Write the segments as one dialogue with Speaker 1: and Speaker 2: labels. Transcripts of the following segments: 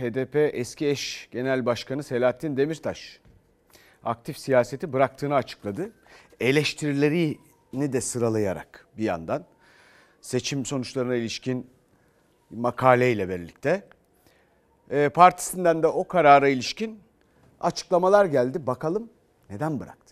Speaker 1: HDP eski eş genel başkanı Selahattin Demirtaş aktif siyaseti bıraktığını açıkladı. Eleştirilerini de sıralayarak bir yandan seçim sonuçlarına ilişkin makaleyle birlikte e, partisinden de o karara ilişkin açıklamalar geldi. Bakalım neden bıraktı?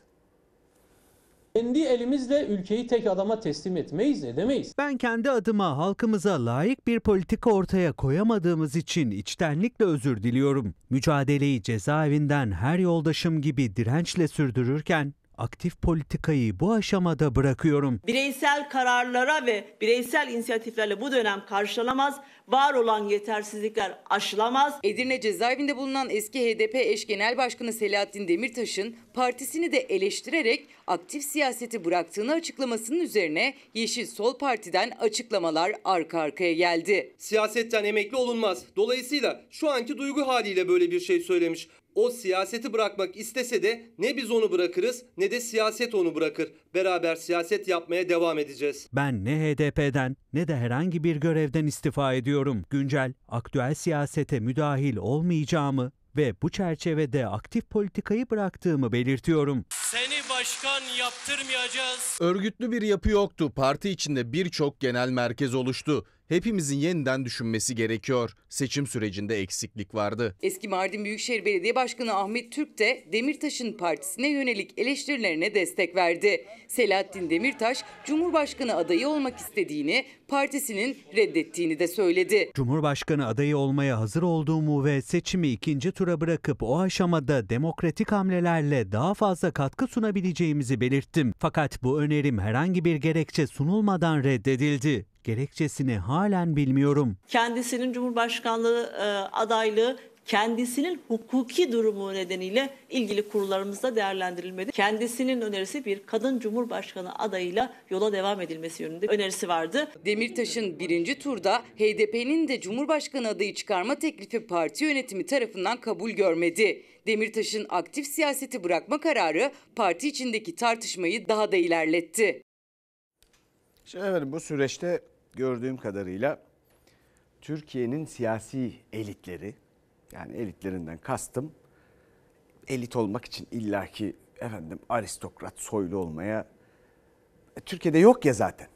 Speaker 2: Kendi elimizle ülkeyi tek adama teslim etmeyiz, edemeyiz. Ben kendi adıma halkımıza layık bir politika ortaya koyamadığımız için içtenlikle özür diliyorum. Mücadeleyi cezaevinden her yoldaşım gibi dirençle sürdürürken aktif politikayı bu aşamada bırakıyorum.
Speaker 3: Bireysel kararlara ve bireysel inisiyatiflerle bu dönem karşılamaz, Var olan yetersizlikler aşılamaz. Edirne cezaevinde bulunan eski HDP eş genel başkanı Selahattin Demirtaş'ın partisini de eleştirerek aktif siyaseti bıraktığını açıklamasının üzerine Yeşil Sol Parti'den açıklamalar arka arkaya geldi.
Speaker 2: Siyasetten emekli olunmaz. Dolayısıyla şu anki duygu haliyle böyle bir şey söylemiş. O siyaseti bırakmak istese de ne biz onu bırakırız ne de siyaset onu bırakır. Beraber siyaset yapmaya devam edeceğiz. Ben ne HDP'den ne de herhangi bir görevden istifa ediyorum. Güncel, aktüel siyasete müdahil olmayacağımı ve bu çerçevede aktif politikayı bıraktığımı belirtiyorum.
Speaker 3: Seni başkan yaptırmayacağız.
Speaker 2: Örgütlü bir yapı yoktu. Parti içinde birçok
Speaker 1: genel merkez oluştu hepimizin yeniden düşünmesi gerekiyor. Seçim sürecinde eksiklik vardı.
Speaker 3: Eski Mardin Büyükşehir Belediye Başkanı Ahmet Türk de Demirtaş'ın partisine yönelik eleştirilerine destek verdi. Selahattin Demirtaş Cumhurbaşkanı adayı olmak istediğini, partisinin reddettiğini de söyledi.
Speaker 2: Cumhurbaşkanı adayı olmaya hazır olduğumu ve seçimi ikinci tura bırakıp o aşamada demokratik hamlelerle daha fazla katkı sunabileceğimizi belirttim. Fakat bu önerim herhangi bir gerekçe sunulmadan reddedildi gerekçesini halen bilmiyorum.
Speaker 3: Kendisinin Cumhurbaşkanlığı e, adaylığı kendisinin hukuki durumu nedeniyle ilgili kurullarımızda değerlendirilmedi. Kendisinin önerisi bir kadın cumhurbaşkanı adayıyla yola devam edilmesi yönünde önerisi vardı. Demirtaş'ın birinci turda HDP'nin de cumhurbaşkanı adayı çıkarma teklifi parti yönetimi tarafından kabul görmedi. Demirtaş'ın aktif siyaseti bırakma kararı parti içindeki tartışmayı daha da ilerletti.
Speaker 1: Şimdi evet bu süreçte gördüğüm kadarıyla Türkiye'nin siyasi elitleri yani elitlerinden kastım elit olmak için illaki efendim aristokrat soylu olmaya e, Türkiye'de yok ya zaten.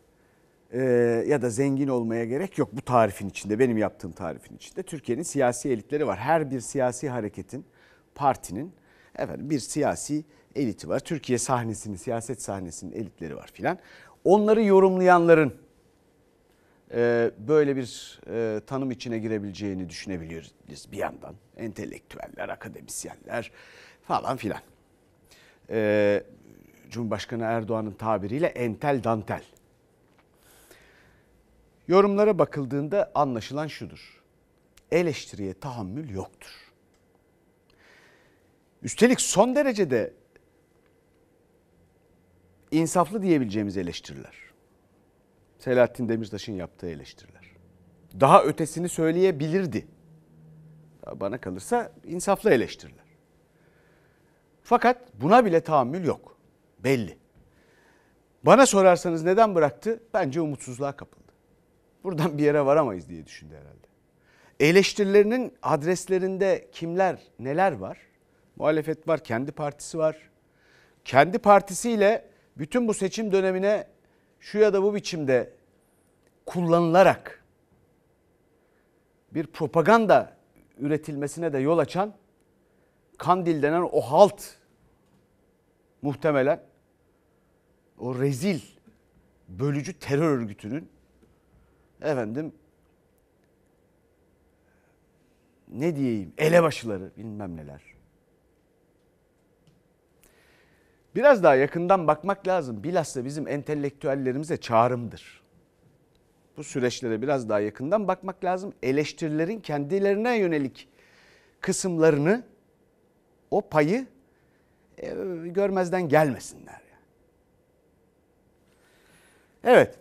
Speaker 1: Ee, ya da zengin olmaya gerek yok bu tarifin içinde benim yaptığım tarifin içinde Türkiye'nin siyasi elitleri var. Her bir siyasi hareketin, partinin efendim bir siyasi eliti var. Türkiye sahnesinin, siyaset sahnesinin elitleri var filan. Onları yorumlayanların ee, böyle bir e, tanım içine girebileceğini düşünebiliriz bir yandan. Entelektüeller, akademisyenler falan filan. Ee, Cumhurbaşkanı Erdoğan'ın tabiriyle entel dantel. Yorumlara bakıldığında anlaşılan şudur. Eleştiriye tahammül yoktur. Üstelik son derecede insaflı diyebileceğimiz eleştiriler. Selahattin Demirtaş'ın yaptığı eleştiriler. Daha ötesini söyleyebilirdi. Bana kalırsa insaflı eleştiriler. Fakat buna bile tahammül yok. Belli. Bana sorarsanız neden bıraktı? Bence umutsuzluğa kapıldı. Buradan bir yere varamayız diye düşündü herhalde. Eleştirilerinin adreslerinde kimler, neler var? Muhalefet var, kendi partisi var. Kendi partisiyle bütün bu seçim dönemine şu ya da bu biçimde kullanılarak bir propaganda üretilmesine de yol açan Kandil denen o halt muhtemelen o rezil bölücü terör örgütünün efendim ne diyeyim elebaşıları bilmem neler. biraz daha yakından bakmak lazım. Bilhassa bizim entelektüellerimize çağrımdır. Bu süreçlere biraz daha yakından bakmak lazım. Eleştirilerin kendilerine yönelik kısımlarını o payı e, görmezden gelmesinler. Evet